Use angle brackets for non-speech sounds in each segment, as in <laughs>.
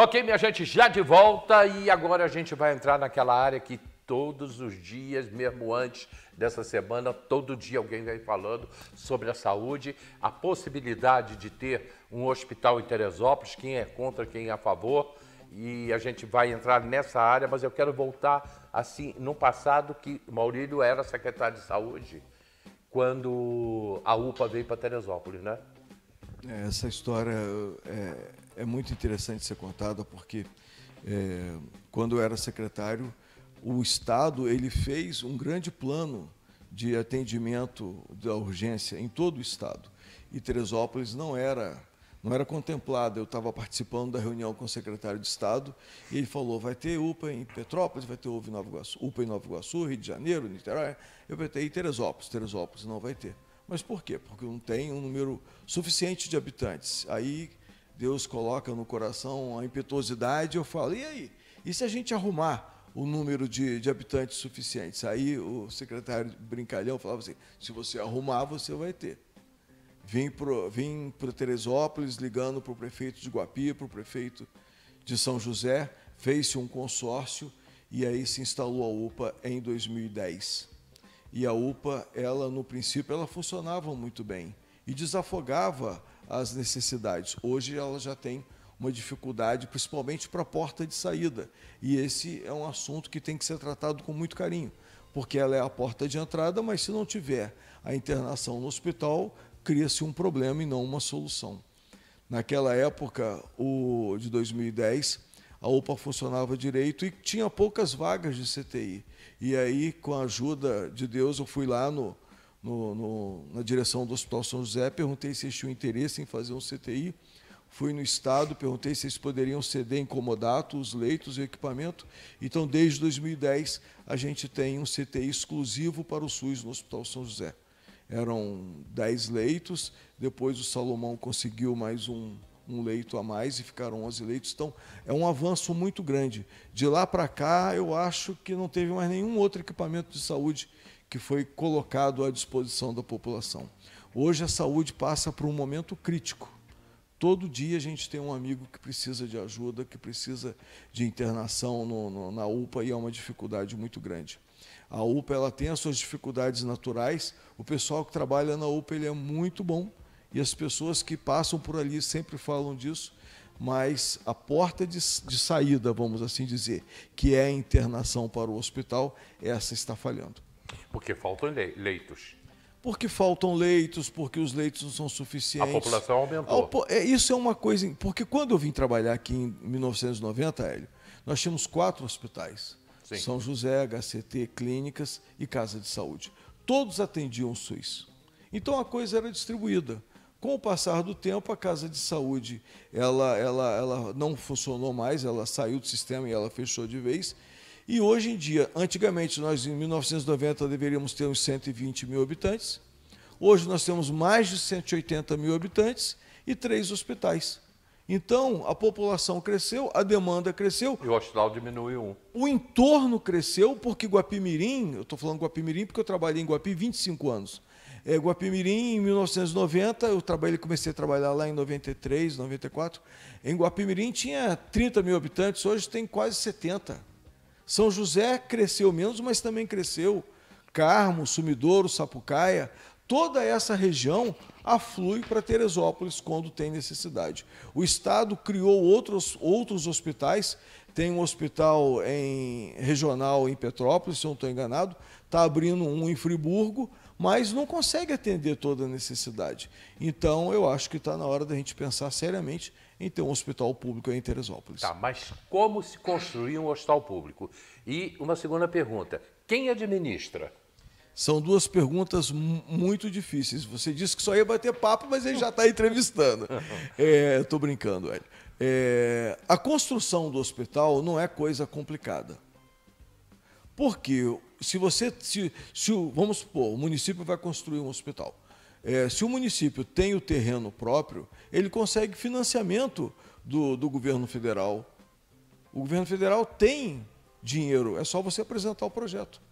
Ok, minha gente, já de volta e agora a gente vai entrar naquela área que todos os dias, mesmo antes dessa semana, todo dia alguém vem falando sobre a saúde, a possibilidade de ter um hospital em Teresópolis, quem é contra, quem é a favor. E a gente vai entrar nessa área, mas eu quero voltar assim no passado que Maurílio era secretário de saúde quando a UPA veio para Teresópolis, né? É, essa história é é muito interessante ser contada, porque é, quando eu era secretário, o Estado ele fez um grande plano de atendimento da urgência em todo o Estado. E Teresópolis não era não era contemplada. Eu estava participando da reunião com o secretário de Estado e ele falou: vai ter UPA em Petrópolis, vai ter UPA em Nova Iguaçu, UPA em Nova Iguaçu Rio de Janeiro, Niterói. Eu perguntei: e Teresópolis? Teresópolis não vai ter. Mas por quê? Porque não tem um número suficiente de habitantes. Aí Deus coloca no coração a impetuosidade, eu falo, e aí? E se a gente arrumar o número de, de habitantes suficientes? Aí o secretário Brincalhão falava assim, se você arrumar, você vai ter. Vim para vim pro Teresópolis ligando para o prefeito de Guapi, para o prefeito de São José, fez-se um consórcio e aí se instalou a UPA em 2010. E a UPA, ela no princípio, ela funcionava muito bem e desafogava as necessidades. Hoje ela já tem uma dificuldade, principalmente para a porta de saída. E esse é um assunto que tem que ser tratado com muito carinho, porque ela é a porta de entrada, mas se não tiver a internação no hospital, cria-se um problema e não uma solução. Naquela época, o de 2010, a UPA funcionava direito e tinha poucas vagas de CTI. E aí, com a ajuda de Deus, eu fui lá no no, no, na direção do Hospital São José, perguntei se eles tinham interesse em fazer um CTI. Fui no Estado, perguntei se eles poderiam ceder em comodato os leitos e o equipamento. Então, desde 2010, a gente tem um CTI exclusivo para o SUS no Hospital São José. Eram 10 leitos, depois o Salomão conseguiu mais um, um leito a mais e ficaram 11 leitos. Então, é um avanço muito grande. De lá para cá, eu acho que não teve mais nenhum outro equipamento de saúde que foi colocado à disposição da população. Hoje a saúde passa por um momento crítico. Todo dia a gente tem um amigo que precisa de ajuda, que precisa de internação no, no, na UPA e é uma dificuldade muito grande. A UPA ela tem as suas dificuldades naturais. O pessoal que trabalha na UPA ele é muito bom e as pessoas que passam por ali sempre falam disso. Mas a porta de, de saída, vamos assim dizer, que é a internação para o hospital, essa está falhando. Porque faltam leitos. Porque faltam leitos, porque os leitos não são suficientes. A população aumentou. É, isso é uma coisa. Porque quando eu vim trabalhar aqui em 1990, Hélio, nós tínhamos quatro hospitais: Sim. São José, HCT, Clínicas e Casa de Saúde. Todos atendiam o SUS. Então a coisa era distribuída. Com o passar do tempo, a casa de saúde ela, ela, ela não funcionou mais, ela saiu do sistema e ela fechou de vez. E hoje em dia, antigamente nós em 1990 deveríamos ter uns 120 mil habitantes, hoje nós temos mais de 180 mil habitantes e três hospitais. Então, a população cresceu, a demanda cresceu. E o hospital diminuiu um. O entorno cresceu, porque Guapimirim, eu estou falando Guapimirim porque eu trabalhei em Guapi 25 anos. É, Guapimirim, em 1990, eu trabalhei, comecei a trabalhar lá em 93, 94. Em Guapimirim tinha 30 mil habitantes, hoje tem quase 70. São José cresceu menos, mas também cresceu. Carmo, Sumidouro, Sapucaia, toda essa região aflui para Teresópolis quando tem necessidade. O Estado criou outros, outros hospitais, tem um hospital em, regional em Petrópolis, se eu não estou enganado, está abrindo um em Friburgo, mas não consegue atender toda a necessidade. Então, eu acho que está na hora da gente pensar seriamente em ter um hospital público em Teresópolis. Tá, mas como se construiu um hospital público? E uma segunda pergunta: quem administra? São duas perguntas muito difíceis. Você disse que só ia bater papo, mas ele já está entrevistando. Estou <laughs> é, brincando, Hélio. É, a construção do hospital não é coisa complicada. Porque se você. Se, se, vamos supor, o município vai construir um hospital. É, se o município tem o terreno próprio, ele consegue financiamento do, do governo federal. O governo federal tem dinheiro, é só você apresentar o projeto.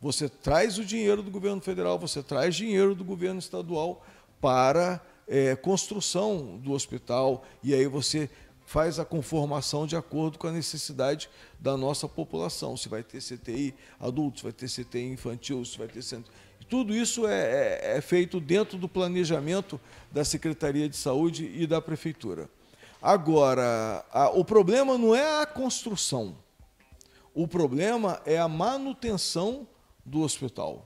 Você traz o dinheiro do governo federal, você traz dinheiro do governo estadual para é, construção do hospital e aí você faz a conformação de acordo com a necessidade da nossa população. Se vai ter CTI adultos, vai ter CTI infantil, se vai ter centro tudo isso é, é, é feito dentro do planejamento da Secretaria de Saúde e da Prefeitura. Agora, a, o problema não é a construção, o problema é a manutenção do hospital.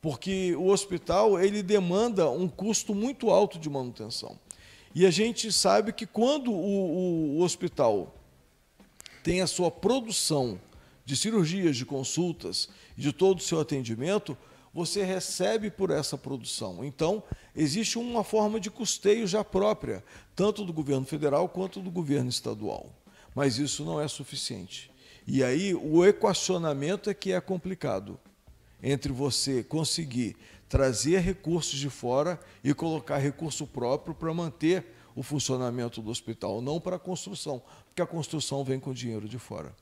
Porque o hospital ele demanda um custo muito alto de manutenção. E a gente sabe que quando o, o, o hospital tem a sua produção de cirurgias, de consultas, de todo o seu atendimento, você recebe por essa produção. Então, existe uma forma de custeio já própria, tanto do governo federal quanto do governo estadual. Mas isso não é suficiente. E aí o equacionamento é que é complicado entre você conseguir trazer recursos de fora e colocar recurso próprio para manter o funcionamento do hospital, não para a construção, porque a construção vem com dinheiro de fora.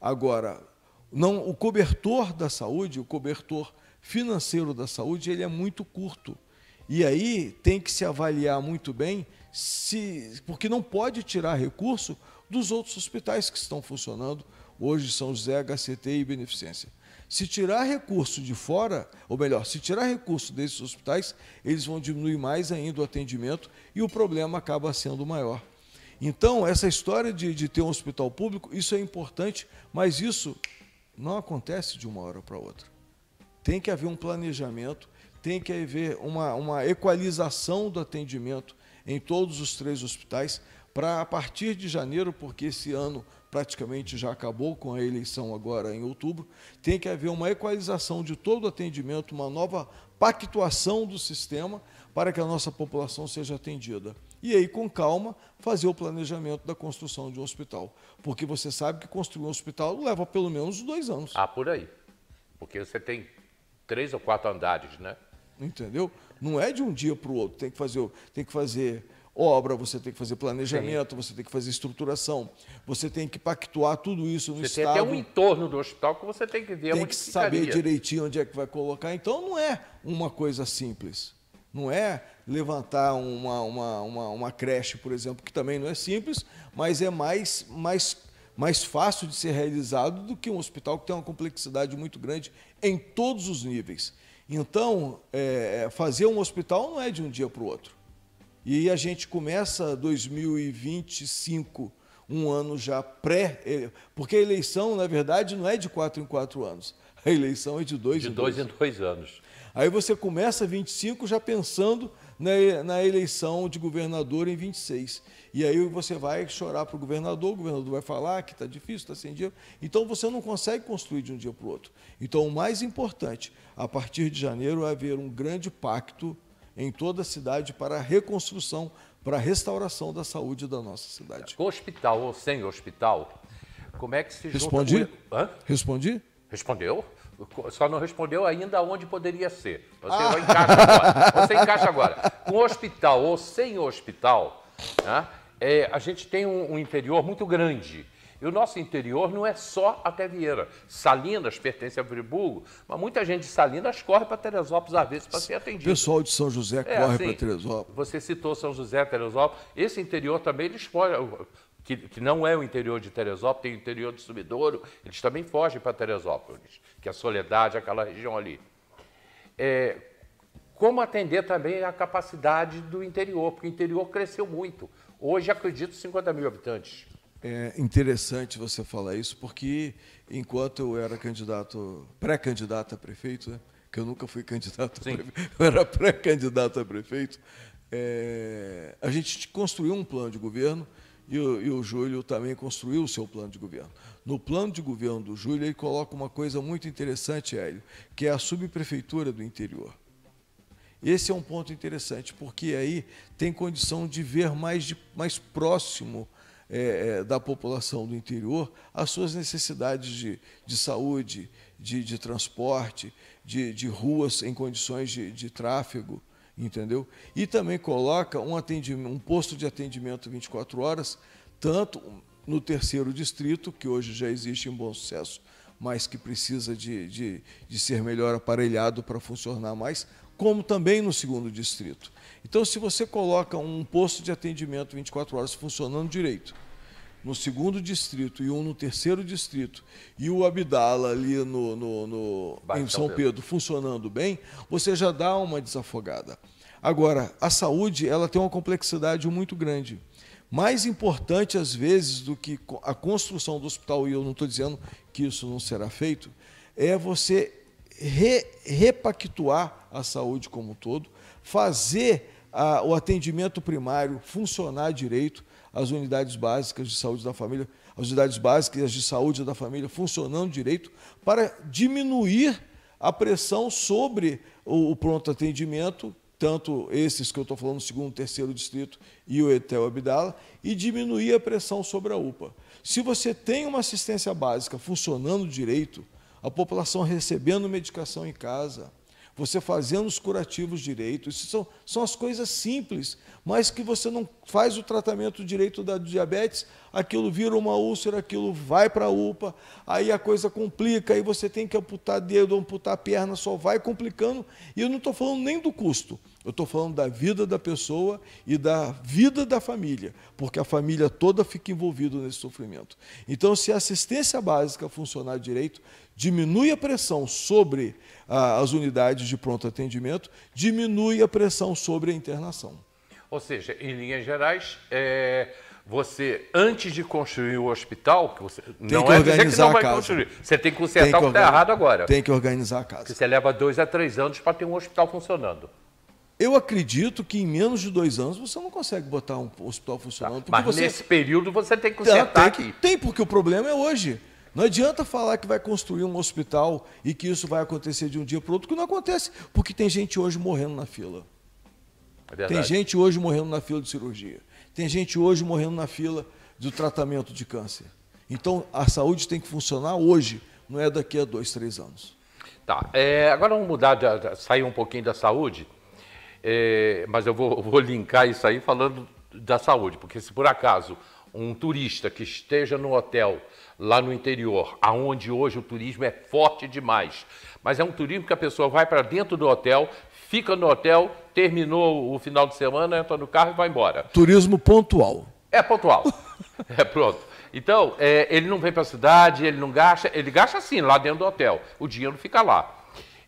Agora, não o cobertor da saúde, o cobertor financeiro da saúde ele é muito curto. E aí tem que se avaliar muito bem se porque não pode tirar recurso dos outros hospitais que estão funcionando hoje São José, HCT e Beneficência. Se tirar recurso de fora, ou melhor, se tirar recurso desses hospitais, eles vão diminuir mais ainda o atendimento e o problema acaba sendo maior. Então, essa história de, de ter um hospital público, isso é importante, mas isso não acontece de uma hora para outra tem que haver um planejamento, tem que haver uma, uma equalização do atendimento em todos os três hospitais, para a partir de janeiro, porque esse ano praticamente já acabou com a eleição agora em outubro, tem que haver uma equalização de todo o atendimento, uma nova pactuação do sistema para que a nossa população seja atendida. E aí, com calma, fazer o planejamento da construção de um hospital. Porque você sabe que construir um hospital leva pelo menos dois anos. Ah, por aí. Porque você tem três ou quatro andares, né? Entendeu? Não é de um dia para o outro. Tem que fazer, tem que fazer obra, você tem que fazer planejamento, Sim. você tem que fazer estruturação, você tem que pactuar tudo isso no você estado. Você tem até um entorno do hospital que você tem que ver tem que saber direitinho onde é que vai colocar. Então não é uma coisa simples. Não é levantar uma, uma, uma, uma creche, por exemplo, que também não é simples, mas é mais, mais mais fácil de ser realizado do que um hospital que tem uma complexidade muito grande em todos os níveis. Então, é, fazer um hospital não é de um dia para o outro. E a gente começa 2025, um ano já pré. É, porque a eleição, na verdade, não é de quatro em quatro anos. A eleição é de dois de em dois. De dois em dois anos. Aí você começa 25 já pensando na, na eleição de governador em 26. E aí você vai chorar para o governador, o governador vai falar que está difícil, está sem dinheiro. Então você não consegue construir de um dia para o outro. Então o mais importante, a partir de janeiro, é haver um grande pacto em toda a cidade para a reconstrução, para a restauração da saúde da nossa cidade. Com hospital ou sem hospital, como é que se junta... Respondi? Hã? Respondi? Respondeu? Só não respondeu ainda onde poderia ser. Você ah. encaixa agora. Você encaixa agora. Com hospital ou sem hospital, né, é, a gente tem um, um, interior muito grande. E o nosso interior não é só até Vieira. Salinas pertence a Friburgo, mas muita gente de Salinas corre para Teresópolis às vezes para ser atendido. O pessoal de São José é, corre assim, para Teresópolis. Você citou São José, Teresópolis. Esse interior também eles podem que, que não é o interior de Teresópolis, tem o interior de Sumidouro, eles também fogem para Teresópolis, que é a Soledade, aquela região ali. É, como atender também a capacidade do interior, porque o interior cresceu muito. Hoje, acredito, 50 mil habitantes. É interessante você falar isso, porque enquanto eu era candidato, pré-candidato a prefeito, né, que eu nunca fui candidato Sim. a prefeito, <laughs> eu era pré-candidato a prefeito, é, a gente construiu um plano de governo e o, e o Júlio também construiu o seu plano de governo. No plano de governo do Júlio, ele coloca uma coisa muito interessante, Hélio, que é a subprefeitura do interior. Esse é um ponto interessante, porque aí tem condição de ver mais, de, mais próximo é, é da população do interior as suas necessidades de, de saúde, de, de transporte, de, de ruas em condições de, de tráfego entendeu? E também coloca um, um posto de atendimento 24 horas, tanto no terceiro distrito, que hoje já existe em bom sucesso, mas que precisa de, de, de ser melhor aparelhado para funcionar mais, como também no segundo distrito. Então, se você coloca um posto de atendimento 24 horas funcionando direito, no segundo distrito e um no terceiro distrito, e o Abdala ali no, no, no em São Pedro. Pedro funcionando bem, você já dá uma desafogada. Agora, a saúde ela tem uma complexidade muito grande mais importante às vezes do que a construção do hospital, e eu não estou dizendo que isso não será feito, é você re, repactuar a saúde como um todo, fazer a, o atendimento primário funcionar direito, as unidades básicas de saúde da família, as unidades básicas de saúde da família funcionando direito, para diminuir a pressão sobre o, o pronto atendimento, tanto esses que eu estou falando, segundo, terceiro distrito e o Etel Abdala, e diminuir a pressão sobre a UPA. Se você tem uma assistência básica funcionando direito, a população recebendo medicação em casa, você fazendo os curativos direitos. São, são as coisas simples, mas que você não faz o tratamento direito da diabetes aquilo vira uma úlcera, aquilo vai para a UPA, aí a coisa complica, aí você tem que amputar dedo, amputar perna, só vai complicando. E eu não estou falando nem do custo, eu estou falando da vida da pessoa e da vida da família, porque a família toda fica envolvida nesse sofrimento. Então, se a assistência básica funcionar direito, diminui a pressão sobre ah, as unidades de pronto atendimento, diminui a pressão sobre a internação. Ou seja, em linhas gerais, é, você, antes de construir o hospital, que você tem não que é dizer é que não vai construir. Você tem que consertar tem que o que está errado agora. Tem que organizar a casa. Porque você leva dois a três anos para ter um hospital funcionando. Eu acredito que em menos de dois anos você não consegue botar um hospital funcionando. Tá, mas você... nesse período você tem que consertar tem, aqui. Tem, porque o problema é hoje. Não adianta falar que vai construir um hospital e que isso vai acontecer de um dia para o outro, que não acontece, porque tem gente hoje morrendo na fila. É tem gente hoje morrendo na fila de cirurgia. Tem gente hoje morrendo na fila do tratamento de câncer. Então, a saúde tem que funcionar hoje, não é daqui a dois, três anos. Tá. É, agora vamos mudar, de, sair um pouquinho da saúde, é, mas eu vou, <laughs> vou linkar isso aí falando da saúde, porque se por acaso um turista que esteja no hotel lá no interior, aonde hoje o turismo é forte demais, mas é um turismo que a pessoa vai para dentro do hotel, fica no hotel, terminou o final de semana, entra no carro e vai embora. Turismo pontual. É pontual. <laughs> é pronto. Então, é, ele não vem para a cidade, ele não gasta, ele gasta sim, lá dentro do hotel. O dinheiro fica lá.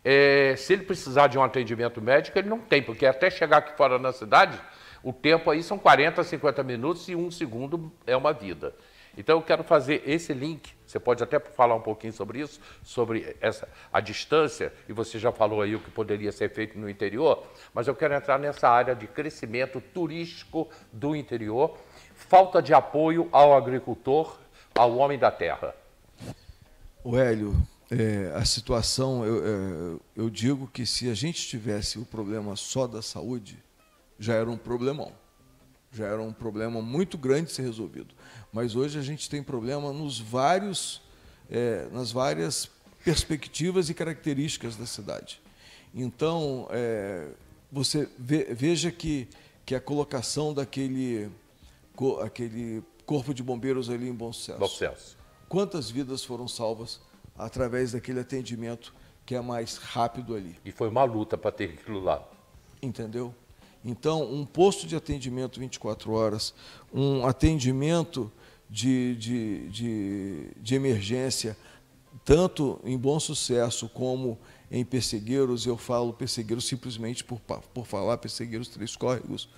É, se ele precisar de um atendimento médico, ele não tem, porque até chegar aqui fora na cidade, o tempo aí são 40, 50 minutos e um segundo é uma vida. Então eu quero fazer esse link. Você pode até falar um pouquinho sobre isso, sobre essa, a distância, e você já falou aí o que poderia ser feito no interior, mas eu quero entrar nessa área de crescimento turístico do interior, falta de apoio ao agricultor, ao homem da terra. O Hélio, é, a situação, eu, é, eu digo que se a gente tivesse o problema só da saúde, já era um problemão já era um problema muito grande ser resolvido. Mas hoje a gente tem problema nos vários, é, nas várias perspectivas e características da cidade. Então, é, você ve, veja que, que a colocação daquele co, aquele corpo de bombeiros ali em Bom Sucesso. Bom Sucesso. Quantas vidas foram salvas através daquele atendimento que é mais rápido ali. E foi uma luta para ter aquilo lá. Entendeu? Então, um posto de atendimento 24 horas, um atendimento de, de, de, de emergência, tanto em bom sucesso como em Persegueiros, eu falo Persegueiros simplesmente por, por falar Persegueiros Três Córregos,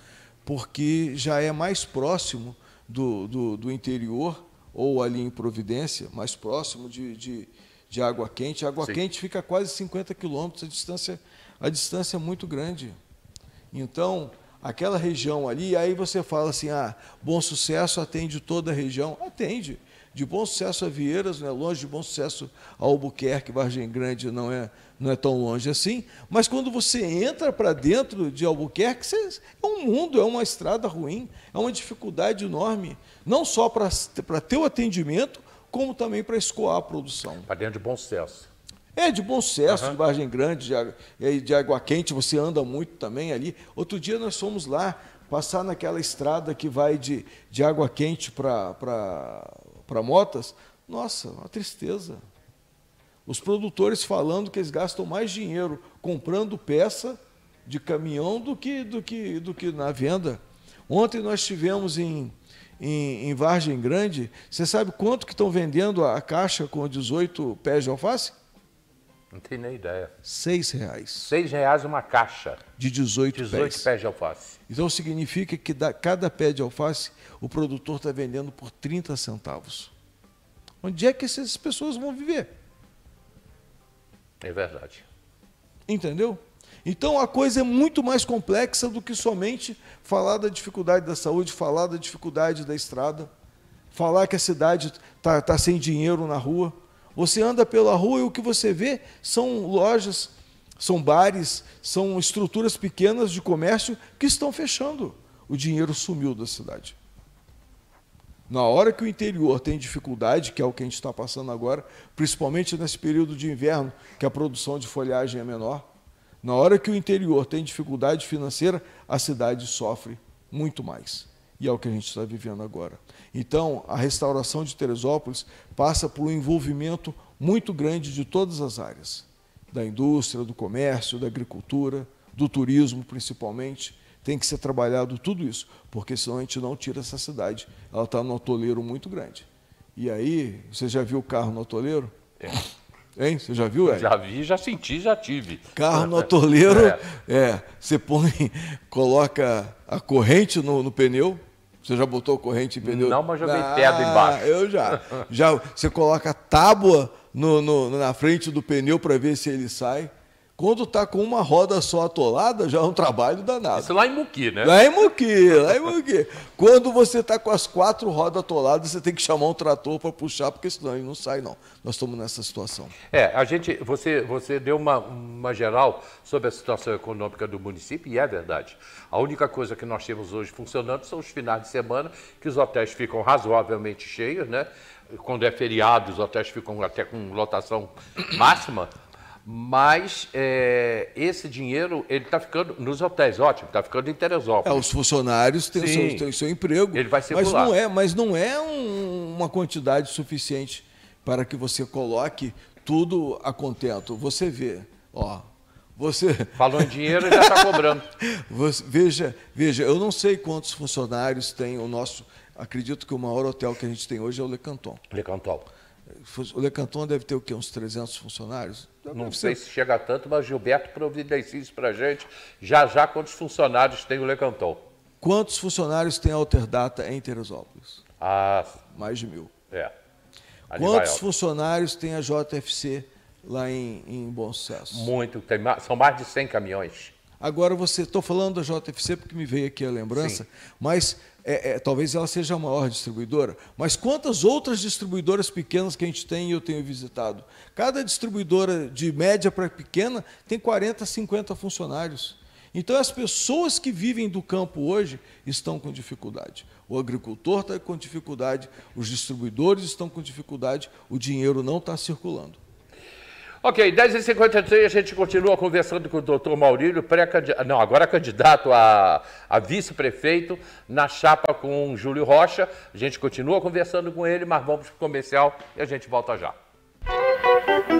porque já é mais próximo do, do, do interior, ou ali em Providência, mais próximo de, de, de Água Quente. Água Sim. Quente fica a quase 50 quilômetros, a distância, a distância é muito grande. Então, aquela região ali, aí você fala assim: ah, bom sucesso atende toda a região. Atende. De bom sucesso a Vieiras não é longe, de bom sucesso a Albuquerque, Vargem Grande não é, não é tão longe assim. Mas quando você entra para dentro de Albuquerque, você, é um mundo, é uma estrada ruim, é uma dificuldade enorme, não só para ter o atendimento, como também para escoar a produção. Para dentro de bom sucesso. É, de bom sucesso, uhum. de Vargem Grande, de, de Água Quente, você anda muito também ali. Outro dia nós fomos lá passar naquela estrada que vai de, de Água Quente para Motas. Nossa, uma tristeza. Os produtores falando que eles gastam mais dinheiro comprando peça de caminhão do que, do que, do que na venda. Ontem nós estivemos em, em, em Vargem Grande. Você sabe quanto que estão vendendo a caixa com 18 pés de alface? Não tenho nem ideia. Seis reais. Seis reais uma caixa. De 18, 18 pés. pés de alface. Então significa que da, cada pé de alface o produtor está vendendo por 30 centavos. Onde é que essas pessoas vão viver? É verdade. Entendeu? Então a coisa é muito mais complexa do que somente falar da dificuldade da saúde, falar da dificuldade da estrada, falar que a cidade está tá sem dinheiro na rua. Você anda pela rua e o que você vê são lojas, são bares, são estruturas pequenas de comércio que estão fechando. O dinheiro sumiu da cidade. Na hora que o interior tem dificuldade, que é o que a gente está passando agora, principalmente nesse período de inverno, que a produção de folhagem é menor, na hora que o interior tem dificuldade financeira, a cidade sofre muito mais. E é o que a gente está vivendo agora. Então, a restauração de Teresópolis passa por um envolvimento muito grande de todas as áreas da indústria, do comércio, da agricultura, do turismo, principalmente. Tem que ser trabalhado tudo isso, porque senão a gente não tira essa cidade. Ela está num atoleiro muito grande. E aí, você já viu o carro no atoleiro? É. Hein? Você já viu, Eric? Já vi, já senti, já tive. Carro no atoleiro, <laughs> é. é. você põe, coloca a corrente no, no pneu. Você já botou a corrente em pneu? Não, mas joguei ah, pedra embaixo. Eu já. já você coloca a tábua no, no, na frente do pneu para ver se ele sai. Quando está com uma roda só atolada, já é um trabalho danado. Isso lá em Muqui, né? Lá em Muqui, lá em Muqui. Quando você está com as quatro rodas atoladas, você tem que chamar um trator para puxar, porque senão ele não sai, não. Nós estamos nessa situação. É, a gente, você, você deu uma, uma geral sobre a situação econômica do município, e é verdade. A única coisa que nós temos hoje funcionando são os finais de semana, que os hotéis ficam razoavelmente cheios, né? Quando é feriado, os hotéis ficam até com lotação máxima. Mas é, esse dinheiro, ele está ficando nos hotéis, ótimo, está ficando em Teresópolis. É, os funcionários têm seu, têm seu emprego. Ele vai ser Mas não é, mas não é um, uma quantidade suficiente para que você coloque tudo a contento. Você vê, ó, você... <laughs> Falou em dinheiro e já está cobrando. <laughs> Você, veja, veja, eu não sei quantos funcionários tem o nosso. Acredito que o maior hotel que a gente tem hoje é o Lecanton. Lecanton. O Lecanton deve ter o quê? Uns 300 funcionários? Deve não sei se chega a tanto, mas Gilberto providencia isso para a gente. Já, já, quantos funcionários tem o Lecanton? Quantos funcionários tem a Alterdata em Teresópolis? Ah, Mais de mil. É. Ali quantos funcionários tem a JFC lá em, em Bom Sucesso? Muito. Tem, são mais de 100 caminhões. Agora você, estou falando da JFC porque me veio aqui a lembrança, Sim. mas é, é, talvez ela seja a maior distribuidora. Mas quantas outras distribuidoras pequenas que a gente tem e eu tenho visitado? Cada distribuidora de média para pequena tem 40, 50 funcionários. Então, as pessoas que vivem do campo hoje estão com dificuldade. O agricultor está com dificuldade, os distribuidores estão com dificuldade, o dinheiro não está circulando. Ok, 10h53 a gente continua conversando com o doutor Maurílio, pré não, agora candidato a, a vice-prefeito na chapa com Júlio Rocha. A gente continua conversando com ele, mas vamos para o comercial e a gente volta já. Música